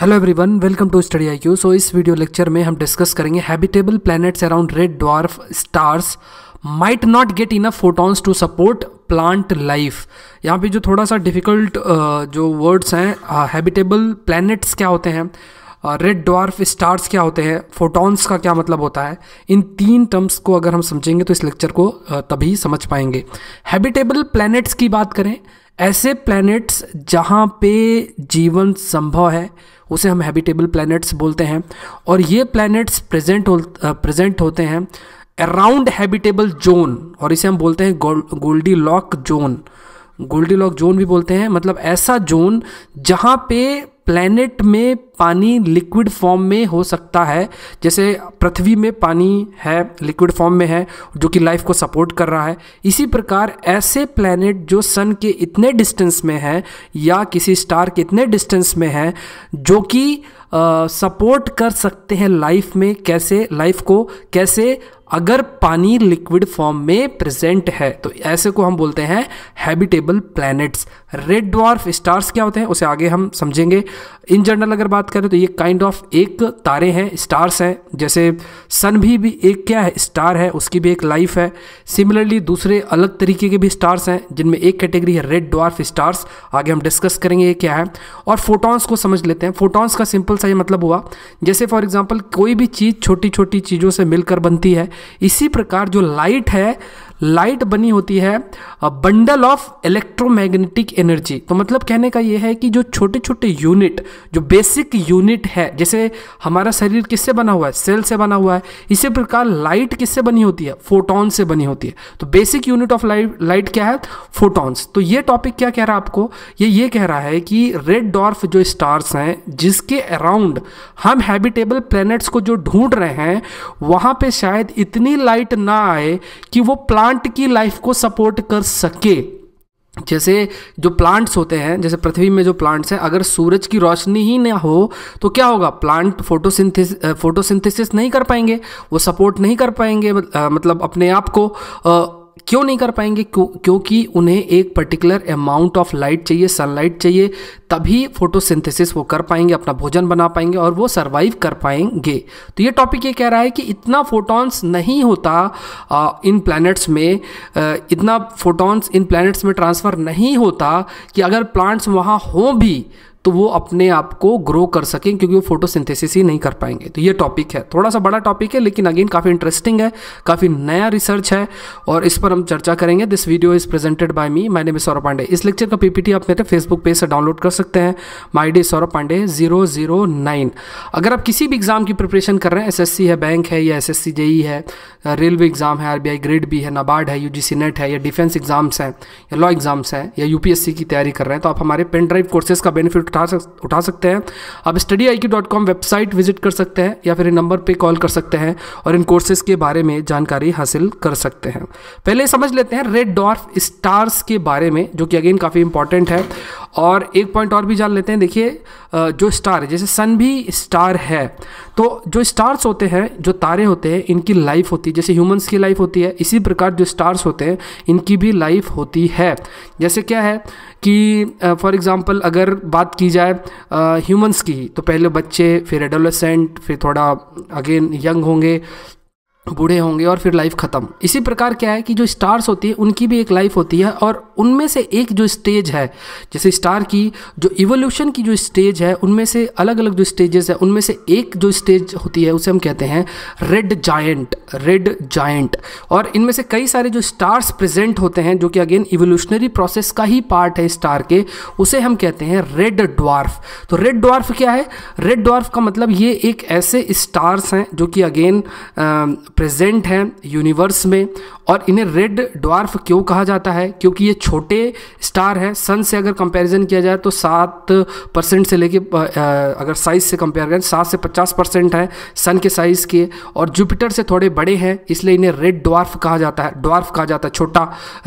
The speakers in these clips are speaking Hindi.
hello everyone welcome to study I Q so इस वीडियो लेक्चर में हम डिस्कस करेंगे habitable planets around red dwarf stars might not get enough photons to support plant life यहाँ पे जो थोड़ा सा डिफिकल्ट जो वर्ड्स हैं हैबिटेबल प्लैनेट्स क्या होते हैं रेड डॉर्फ स्टार्स क्या होते हैं फोटॉन्स का क्या मतलब होता है इन तीन टर्म्स को अगर हम समझेंगे तो इस लेक्चर को तभी समझ पाएंगे हैबिटेबल प्लैनेट्स की बात करें ऐसे प्लैनेट्स जहाँ पे जीवन संभव है उसे हम हैबिटेबल प्लैनेट्स बोलते हैं और ये प्लैनेट्स प्रेजेंट हो प्रेजेंट होते हैं अराउंड हैबिटेबल जोन और इसे हम बोलते हैं Goldilocks zone Goldilocks zone भी बोलते हैं मतलब ऐसा जोन जहाँ पे प्लैनेट में पानी लिक्विड फॉर्म में हो सकता है जैसे पृथ्वी में पानी है लिक्विड फॉर्म में है जो कि लाइफ को सपोर्ट कर रहा है इसी प्रकार ऐसे प्लैनेट जो सन के इतने डिस्टेंस में है या किसी स्टार के इतने डिस्टेंस में है जो कि सपोर्ट कर सकते हैं लाइफ में कैसे लाइफ को कैसे अगर पानी लिक्विड फॉर्म में प्रेजेंट है तो ऐसे को हम बोलते हैं habitable planets red dwarf stars क्या होते हैं उसे आगे हम समझेंगे इन जनरल अगर बात करें तो ये काइंड ऑफ एक तारे हैं स्टार्स हैं जैसे सन भी भी एक क्या है स्टार है उसकी भी एक लाइफ है सिमिलरली दूसरे अलग तरीके के भी स्टार्स हैं जिनमें एक कैटेगरी है रेड ड्वार्फ स्टार्स आगे हम डिस्कस करेंगे ये क्या है और फोटॉन्स को समझ लेते हैं फोटॉन्स का सिंपल सा ये मतलब हुआ जैसे फॉर एग्जाम्पल कोई भी चीज़ छोटी छोटी चीज़ों से मिलकर बनती है इसी प्रकार जो लाइट है लाइट बनी होती है बंडल ऑफ इलेक्ट्रोमैग्नेटिक एनर्जी तो मतलब कहने का यह है कि जो छोटे छोटे यूनिट जो बेसिक यूनिट है जैसे हमारा शरीर किससे बना हुआ है सेल से बना हुआ है इसी प्रकार लाइट किससे बनी होती है फोटोन से बनी होती है तो basic unit of light light क्या है फोटोन्स तो ये टॉपिक क्या कह रहा है आपको ये ये कह रहा है कि रेड डॉर्फ जो स्टार्स हैं जिसके अराउंड हम हैबिटेबल प्लैनेट्स को जो ढूंढ रहे हैं वहां पे शायद इतनी लाइट ना आए कि वो प्लान प्लांट की लाइफ को सपोर्ट कर सके जैसे जो प्लांट्स होते हैं जैसे पृथ्वी में जो प्लांट्स हैं अगर सूरज की रोशनी ही ना हो तो क्या होगा प्लांट फोटोसिंथेसिस फोटोसिंथेसिस नहीं कर पाएंगे वो सपोर्ट नहीं कर पाएंगे मतलब अपने आप को क्यों नहीं कर पाएंगे क्योंकि उन्हें एक पर्टिकुलर अमाउंट ऑफ लाइट चाहिए सनलाइट चाहिए तभी फोटोसिंथेसिस वो कर पाएंगे अपना भोजन बना पाएंगे और वो सरवाइव कर पाएंगे तो ये टॉपिक ये कह रहा है कि इतना फोटॉन्स नहीं होता आ, इन प्लैनेट्स में आ, इतना फोटॉन्स इन प्लैनेट्स में ट्रांसफ़र नहीं होता कि अगर प्लांट्स वहाँ हों भी तो वो अपने आप को ग्रो कर सकें क्योंकि वो फोटोसिंथेसिस ही नहीं कर पाएंगे तो ये टॉपिक है थोड़ा सा बड़ा टॉपिक है लेकिन अगेन काफ़ी इंटरेस्टिंग है काफ़ी नया रिसर्च है और इस पर हम चर्चा करेंगे this video is presented by me my name is Saurabh Pandey इस लेक्चर का पीपीटी आप मेरे फेसबुक पेज से डाउनलोड कर सकते हैं my D Saurabh Pandey zero zero nine अगर आप किसी भी एग्ज़ाम की प्रिपरेशन कर रहे हैं एसएससी है बैंक है या एस एस e है रेलवे एग्ज़ाम है आरबीआई ग्रेड बी है नबार्ड है यूजीसी नेट है या डिफेंस एग्ज़ाम्स हैं या लॉ एग्ज़ाम्स हैं या यूपीएससी की तैयारी कर रहे हैं तो आप हमारे पेन ड्राइव कोर्सेज का बेनिफिट उठा सक उठा सकते हैं आप study I Q dot com website visit कर सकते हैं या फिर इन नंबर पर कॉल कर सकते हैं और इन कोर्सेज के बारे में जानकारी हासिल कर सकते हैं पहले समझ लेते हैं रेड डॉर्फ स्टार्स के बारे में जो कि अगेन काफ़ी इंपॉर्टेंट है और एक पॉइंट और भी जान लेते हैं देखिए जो स्टार जैसे सन भी स्टार है तो जो स्टार्स होते हैं जो तारे होते हैं इनकी लाइफ होती है जैसे ह्यूमंस की लाइफ होती है इसी प्रकार जो स्टार्स होते हैं इनकी भी लाइफ होती है जैसे क्या है कि फॉर एग्ज़ाम्पल अगर बात की जाए ह्यूमंस की तो पहले बच्चे फिर एडोलसेंट फिर थोड़ा अगेन यंग होंगे बूढ़े होंगे और फिर लाइफ ख़त्म इसी प्रकार क्या है कि जो स्टार्स होती है उनकी भी एक लाइफ होती है और उनमें से एक जो स्टेज है जैसे स्टार की जो इवोल्यूशन की जो स्टेज है उनमें से अलग अलग जो स्टेजेस है उनमें से एक जो स्टेज होती है उसे हम कहते हैं रेड जाइंट रेड जाइंट और इनमें से कई सारे जो स्टार्स प्रेजेंट होते हैं जो कि अगेन इवोल्यूशनरी प्रोसेस का ही पार्ट है स्टार के उसे हम कहते हैं रेड ड्वार्फ तो रेड ड्वार्फ क्या है रेड ड्वार्फ का मतलब ये एक ऐसे स्टार्स हैं जो कि अगेन प्रेजेंट हैं यूनिवर्स में और इन्हें रेड ड्वार्फ क्यों कहा जाता है क्योंकि ये छोटे स्टार हैं सन से अगर कंपैरिजन किया जाए तो सात परसेंट से लेके अगर साइज से कंपेयर करें सात से पचास परसेंट है सन के साइज़ के और जुपिटर से थोड़े बड़े हैं इसलिए इन्हें रेड ड्वार्फ कहा जाता है ड्वार्फ कहा जाता है छोटा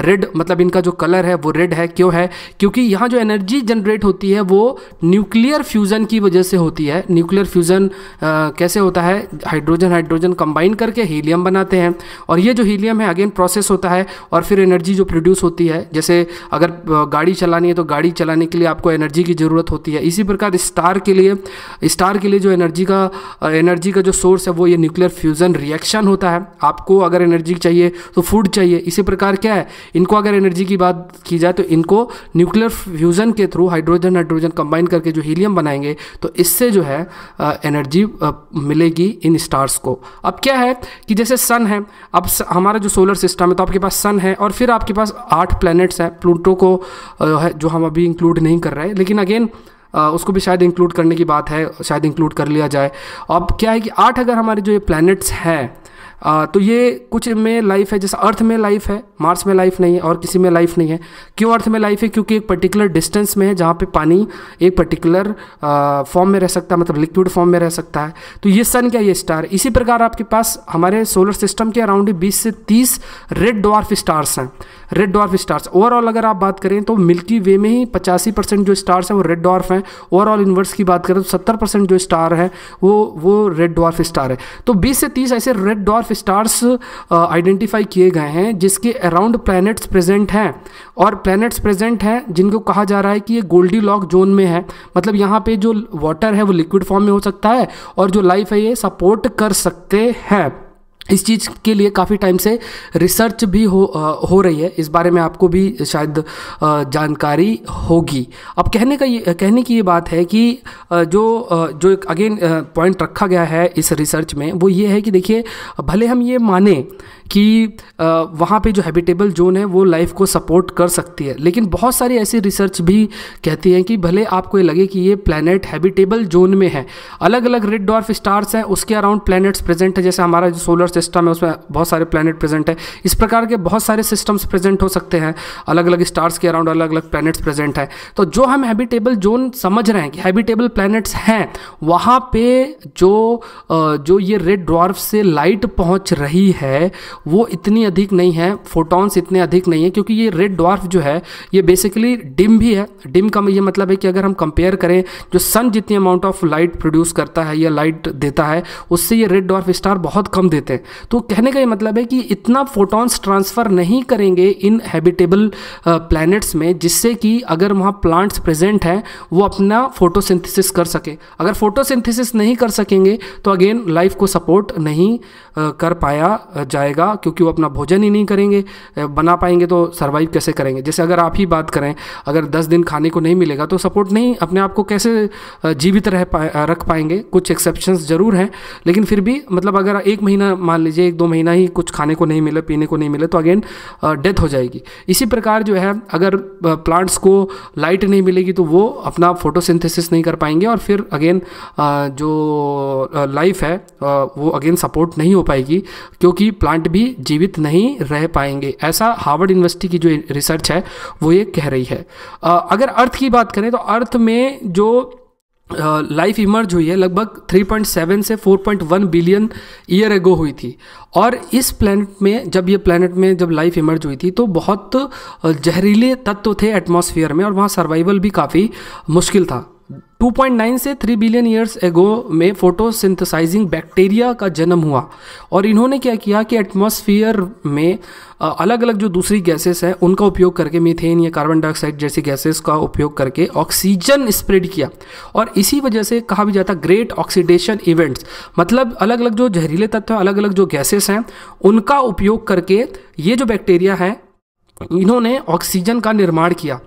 रेड मतलब इनका जो कलर है वो रेड है क्यों है क्योंकि यहाँ जो एनर्जी जनरेट होती है वो न्यूक्लियर फ्यूज़न की वजह से होती है न्यूक्लियर फ्यूज़न कैसे होता है हाइड्रोजन हाइड्रोजन कंबाइन करके ही हीलियम बनाते हैं और ये जो हीलियम है अगेन प्रोसेस होता है और फिर एनर्जी जो प्रोड्यूस होती है जैसे अगर गाड़ी चलानी है तो गाड़ी चलाने के लिए आपको एनर्जी की ज़रूरत होती है इसी प्रकार स्टार के लिए स्टार के लिए जो एनर्जी का एनर्जी का जो सोर्स है वो ये न्यूक्लियर फ्यूज़न रिएक्शन होता है आपको अगर एनर्जी चाहिए तो फूड चाहिए इसी प्रकार क्या है इनको अगर एनर्जी की बात की जाए तो इनको न्यूक्लियर फ्यूज़न के थ्रू हाइड्रोजन हाइड्रोजन कंबाइन करके जो हीलियम बनाएंगे तो इससे जो है एनर्जी मिलेगी इन स्टार्स को अब क्या है कि जैसे सन है अब हमारा जो सोलर सिस्टम है तो आपके पास सन है और फिर आपके पास आठ प्लैनेट्स हैं प्लूटो को है जो हम अभी इंक्लूड नहीं कर रहे हैं लेकिन अगेन उसको भी शायद इंक्लूड करने की बात है शायद इंक्लूड कर लिया जाए अब क्या है कि आठ अगर हमारे जो ये प्लैनेट्स हैं आ, तो ये कुछ में लाइफ है जैसे अर्थ में लाइफ है मार्स में लाइफ नहीं है और किसी में लाइफ नहीं है क्यों अर्थ में लाइफ है क्योंकि एक पर्टिकुलर डिस्टेंस में है जहाँ पे पानी एक पर्टिकुलर फॉर्म में रह सकता है मतलब लिक्विड फॉर्म में रह सकता है तो ये सन क्या ये स्टार इसी प्रकार आपके पास हमारे सोलर सिस्टम के अराउंड बीस से तीस रेड डॉर्फ स्टार्स हैं रेड डॉर्फ स्टार्स ओवरऑल अगर आप बात करें तो मिल्की वे में ही पचासी परसेंट जो स्टार्स हैं वो रेड डॉर्फ हैं ओवरऑल यूनिवर्स की बात करें तो सत्तर परसेंट जो स्टार है वो वो रेड डॉर्फ स्टार है तो बीस से तीस ऐसे रेड डॉर्फ स्टार्स आइडेंटिफाई किए गए हैं जिसके अराउंड प्लैनेट्स प्रेजेंट हैं और प्लैनेट्स प्रेजेंट हैं जिनको कहा जा रहा है कि ये गोल्डी लॉक जोन में है मतलब यहाँ पे जो वाटर है वो लिक्विड फॉर्म में हो सकता है और जो लाइफ है ये सपोर्ट कर सकते हैं इस चीज़ के लिए काफ़ी टाइम से रिसर्च भी हो आ, हो रही है इस बारे में आपको भी शायद आ, जानकारी होगी अब कहने का ये कहने की ये बात है कि आ, जो आ, जो एक अगेन पॉइंट रखा गया है इस रिसर्च में वो ये है कि देखिए भले हम ये माने कि वहाँ पे जो हैबिटेबल जोन है वो लाइफ को सपोर्ट कर सकती है लेकिन बहुत सारी ऐसी रिसर्च भी कहती हैं कि भले आपको ये लगे कि ये प्लानट हैबिटेबल जोन में है अलग अलग रेड डॉर्फ स्टार्स हैं उसके अराउंड प्लानट्स प्रेजेंट है जैसे हमारा जो सोलर सिस्टम है उसमें बहुत सारे प्लानट प्रेजेंट है इस प्रकार के बहुत सारे सिस्टम्स प्रेजेंट हो सकते हैं अलग अलग स्टार्स के अराउंड अलग अलग प्लानट्स प्रेजेंट है तो जो हम हैबिटेबल जोन समझ रहे हैं कि हैबिटेबल प्लानट्स हैं वहाँ पे जो जो ये रेड ड्वार्फ से लाइट पहुँच रही है वो इतनी अधिक नहीं है फोटॉन्स इतने अधिक नहीं है क्योंकि ये रेड ड्वार्फ जो है ये बेसिकली डिम भी है डिम का ये मतलब है कि अगर हम कंपेयर करें जो सन जितनी अमाउंट ऑफ लाइट प्रोड्यूस करता है या लाइट देता है उससे ये रेड डॉर्फ स्टार बहुत कम देते हैं तो कहने का ये मतलब है कि इतना फोटॉन्स ट्रांसफ़र नहीं करेंगे इन हैबिटेबल प्लैनेट्स में जिससे कि अगर वहाँ प्लांट्स प्रेजेंट हैं वो अपना फोटोसिंथेसिस कर सके अगर फोटोसिंथेसिस नहीं कर सकेंगे तो अगेन लाइफ को सपोर्ट नहीं कर पाया जाएगा क्योंकि वो अपना भोजन ही नहीं करेंगे बना पाएंगे तो सर्वाइव कैसे करेंगे जैसे अगर आप ही बात करें अगर दस दिन खाने को नहीं मिलेगा तो सपोर्ट नहीं अपने आप को कैसे जीवित रह पाए रख पाएंगे कुछ एक्सेप्शन ज़रूर हैं लेकिन फिर भी मतलब अगर एक महीना मान लीजिए एक दो महीना ही कुछ खाने को नहीं मिले पीने को नहीं मिले तो अगेन डेथ हो जाएगी इसी प्रकार जो है अगर प्लांट्स को लाइट नहीं मिलेगी तो वो अपना फोटोसिंथेसिस नहीं कर पाएंगे और फिर अगेन जो लाइफ है वो अगेन सपोर्ट नहीं हो पाएगी क्योंकि प्लांट भी जीवित नहीं रह पाएंगे ऐसा हार्वर्ड यूनिवर्सिटी की जो रिसर्च है वो ये कह रही है अगर अर्थ की बात करें तो अर्थ में जो लाइफ इमर्ज हुई है लगभग 3.7 से 4.1 बिलियन ईयर एगो हुई थी और इस प्लानट में जब ये प्लानट में जब लाइफ इमर्ज हुई थी तो बहुत जहरीले तत्व थे एटमॉस्फेयर में और वहाँ सर्वाइवल भी काफ़ी मुश्किल था 2.9 से 3 बिलियन ईयर्स एगो में फोटोसिंथेसाइजिंग बैक्टीरिया का जन्म हुआ और इन्होंने क्या किया कि एटमॉस्फेयर में अलग अलग जो दूसरी गैसेस हैं उनका उपयोग करके मीथेन या कार्बन डाइऑक्साइड जैसी गैसेस का उपयोग करके ऑक्सीजन स्प्रेड किया और इसी वजह से कहा भी जाता ग्रेट ऑक्सीडेशन इवेंट्स मतलब अलग अलग जो जहरीले तत्व अलग अलग जो गैसेस हैं उनका उपयोग करके ये जो बैक्टीरिया हैं इन्होंने ऑक्सीजन का निर्माण किया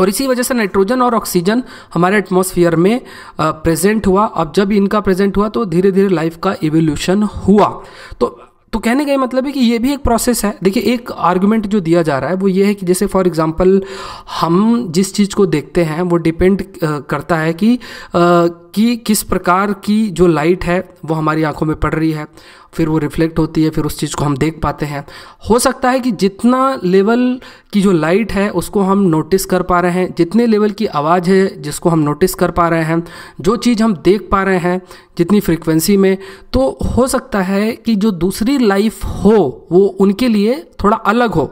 और इसी वजह से नाइट्रोजन और ऑक्सीजन हमारे एटमॉस्फेयर में प्रेजेंट हुआ अब जब इनका प्रेजेंट हुआ तो धीरे धीरे लाइफ का इवोल्यूशन हुआ तो तो कहने का मतलब है कि ये भी एक प्रोसेस है देखिए एक आर्गुमेंट जो दिया जा रहा है वो ये है कि जैसे फॉर एग्जांपल हम जिस चीज़ को देखते हैं वो डिपेंड करता है कि कि किस प्रकार की जो लाइट है वो हमारी आंखों में पड़ रही है फिर वो रिफ्लेक्ट होती है फिर उस चीज़ को हम देख पाते हैं हो सकता है कि जितना लेवल की जो लाइट है उसको हम नोटिस कर पा रहे हैं जितने लेवल की आवाज़ है जिसको हम नोटिस कर पा रहे हैं जो चीज़ हम देख पा रहे हैं जितनी फ्रिक्वेंसी में तो हो सकता है कि जो दूसरी लाइफ हो वो उनके लिए थोड़ा अलग हो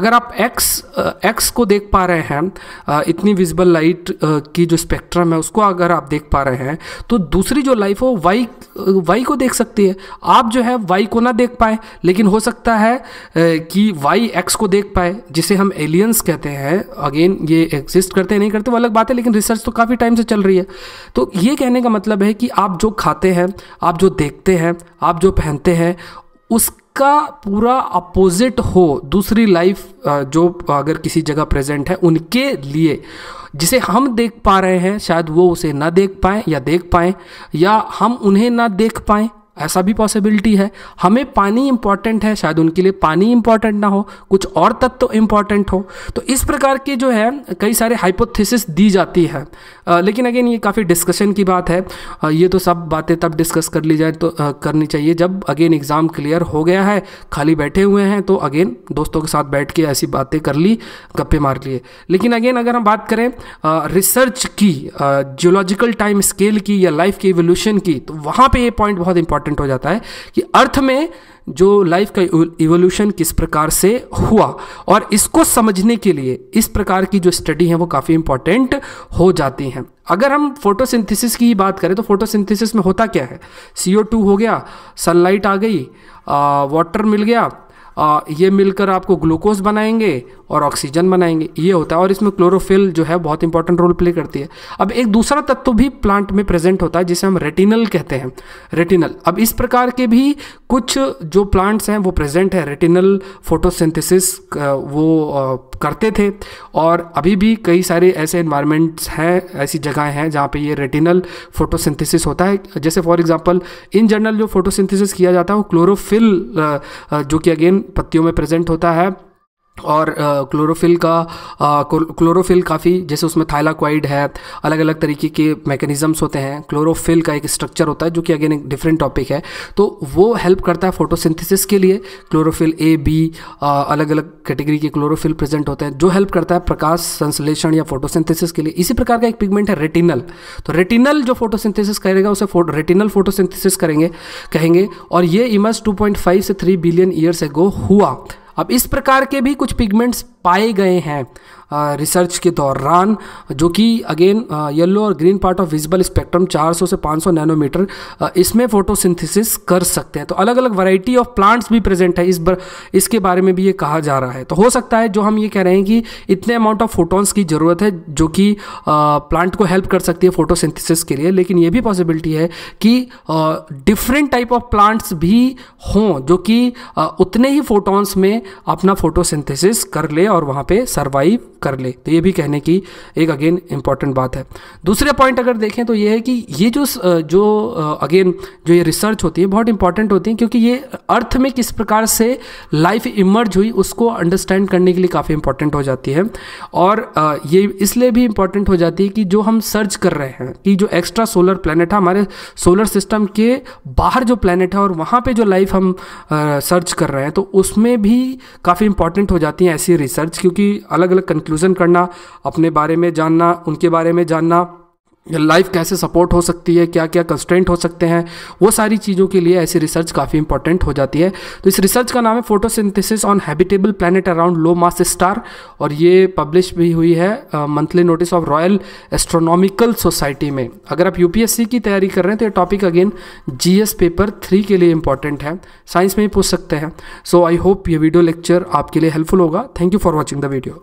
अगर आप एक्स एक्स को देख पा रहे हैं इतनी विजिबल लाइट की जो स्पेक्ट्रम है उसको अगर आप देख पा रहे हैं तो दूसरी जो लाइफ हो वाई वाई को देख सकती है आप जो है वाई को ना देख पाए लेकिन हो सकता है कि वाई एक्स को देख पाए जिसे हम एलियंस कहते हैं अगेन ये एग्जिस्ट करते नहीं करते वो अलग बात है लेकिन रिसर्च तो काफ़ी टाइम से चल रही है तो ये कहने का मतलब है कि आप जो खाते हैं आप जो देखते हैं आप जो पहनते हैं उसका पूरा अपोजिट हो दूसरी लाइफ जो अगर किसी जगह प्रेजेंट है उनके लिए जिसे हम देख पा रहे हैं शायद वो उसे ना देख पाएँ या देख पाएँ या हम उन्हें ना देख पाएँ ऐसा भी पॉसिबिलिटी है हमें पानी इंपॉर्टेंट है शायद उनके लिए पानी इंपॉर्टेंट ना हो कुछ और तत्व तो इंपॉर्टेंट हो तो इस प्रकार की जो है कई सारे हाइपोथेसिस दी जाती है आ, लेकिन अगेन ये काफ़ी डिस्कशन की बात है आ, ये तो सब बातें तब डिस्कस कर ली जाए तो आ, करनी चाहिए जब अगेन एग्ज़ाम क्लियर हो गया है खाली बैठे हुए हैं तो अगेन दोस्तों के साथ बैठ के ऐसी बातें कर ली गप्पे मार लिए लेकिन अगेन अगर हम बात करें रिसर्च की जियोलॉजिकल टाइम स्केल की या लाइफ के एवोल्यूशन की तो वहाँ पर ये पॉइंट बहुत इंपॉर्टेंट इंपॉर्टेंट हो जाता है कि अर्थ में जो लाइफ का इवोल्यूशन किस प्रकार से हुआ और इसको समझने के लिए इस प्रकार की जो स्टडी है वो काफ़ी इंपॉर्टेंट हो जाती हैं अगर हम फोटोसिंथेसिस की ही बात करें तो फोटोसिंथेसिस में होता क्या है सी हो गया सनलाइट आ गई वाटर मिल गया ये मिलकर आपको ग्लूकोज बनाएंगे और ऑक्सीजन बनाएंगे ये होता है और इसमें क्लोरोफिल जो है बहुत इंपॉर्टेंट रोल प्ले करती है अब एक दूसरा तत्व भी प्लांट में प्रेजेंट होता है जिसे हम रेटिनल कहते हैं रेटिनल अब इस प्रकार के भी कुछ जो प्लांट्स हैं वो प्रेजेंट है रेटिनल फोटोसिंथेसिस वो करते थे और अभी भी कई सारे ऐसे इन्वायरमेंट्स हैं ऐसी जगह हैं जहाँ पे ये रेटिनल फोटोसिंथेसिस होता है जैसे फॉर एग्जांपल इन जनरल जो फोटोसिंथेसिस किया जाता है वो क्लोरोफिल जो कि अगेन पत्तियों में प्रेजेंट होता है और क्लोरोफिल का क्लोरोफिल काफ़ी जैसे उसमें थाइलाक्वाइड है अलग अलग तरीके के मैकेनिज़म्स होते हैं क्लोरोफिल का एक स्ट्रक्चर होता है जो कि अगेन एक डिफरेंट टॉपिक है तो वो हेल्प करता है फोटोसिंथेसिस के लिए क्लोरोफिल ए बी अलग अलग कैटेगरी के क्लोरोफिल प्रेजेंट होते हैं जो हेल्प करता है प्रकाश संश्लेषण या फोटोसिंथेसिस के लिए इसी प्रकार का एक पिगमेंट है रेटिनल तो रेटिनल जो फोटोसिंथेसिस करेगा उसे फो, रेटिनल फोटोसिंथेसिस करेंगे कहेंगे और ये इमर्स 2.5 से 3 बिलियन ईयर्स एगो हुआ अब इस प्रकार के भी कुछ पिगमेंट्स पाए गए हैं रिसर्च के दौरान जो कि अगेन येलो और green part of visible spectrum 400 से 500 नैनोमीटर इसमें फोटोसिंथेसिस कर सकते हैं तो अलग अलग वैरायटी ऑफ प्लांट्स भी प्रेजेंट है इस बर, इसके बारे में भी ये कहा जा रहा है तो हो सकता है जो हम ये कह रहे हैं कि इतने अमाउंट ऑफ फोटोन्स की ज़रूरत है जो कि प्लांट को हेल्प कर सकती है फोटोसिंथेसिस के लिए लेकिन ये भी पॉसिबिलिटी है कि डिफरेंट टाइप ऑफ प्लांट्स भी हों जो कि उतने ही फोटोन्स में अपना फोटोसिंथेसिस कर ले और और वहाँ पे सर्वाइव कर ले तो ये भी कहने की एक अगेन इम्पॉर्टेंट बात है दूसरे पॉइंट अगर देखें तो ये है कि ये जो जो अगेन जो ये रिसर्च होती है बहुत इंपॉर्टेंट होती है क्योंकि ये अर्थ में किस प्रकार से लाइफ इमर्ज हुई उसको अंडरस्टैंड करने के लिए काफ़ी इंपॉर्टेंट हो जाती है और ये इसलिए भी इंपॉर्टेंट हो जाती है कि जो हम सर्च कर रहे हैं कि जो एक्स्ट्रा सोलर प्लानट है हमारे सोलर सिस्टम के बाहर जो प्लानट है और वहाँ पर जो लाइफ हम सर्च कर रहे हैं तो उसमें भी काफ़ी इंपॉर्टेंट हो जाती है ऐसी रिसर्च रिसर्च क्योंकि अलग अलग कंक्लूज़न करना अपने बारे में जानना उनके बारे में जानना लाइफ कैसे सपोर्ट हो सकती है क्या क्या कंस्टेंट हो सकते हैं वो सारी चीज़ों के लिए ऐसी रिसर्च काफ़ी इंपॉर्टेंट हो जाती है तो इस रिसर्च का नाम है photosynthesis on habitable planet around low mass star और ये पब्लिश भी हुई है monthly notice of royal astronomical society में अगर आप यूपीएससी की तैयारी कर रहे हैं तो ये topic again G paper three के लिए इंपॉर्टेंट है साइंस में ही पूछ सकते हैं सो आई होप ये वीडियो लेक्चर आपके लिए हेल्पफुल होगा thank you for watching the video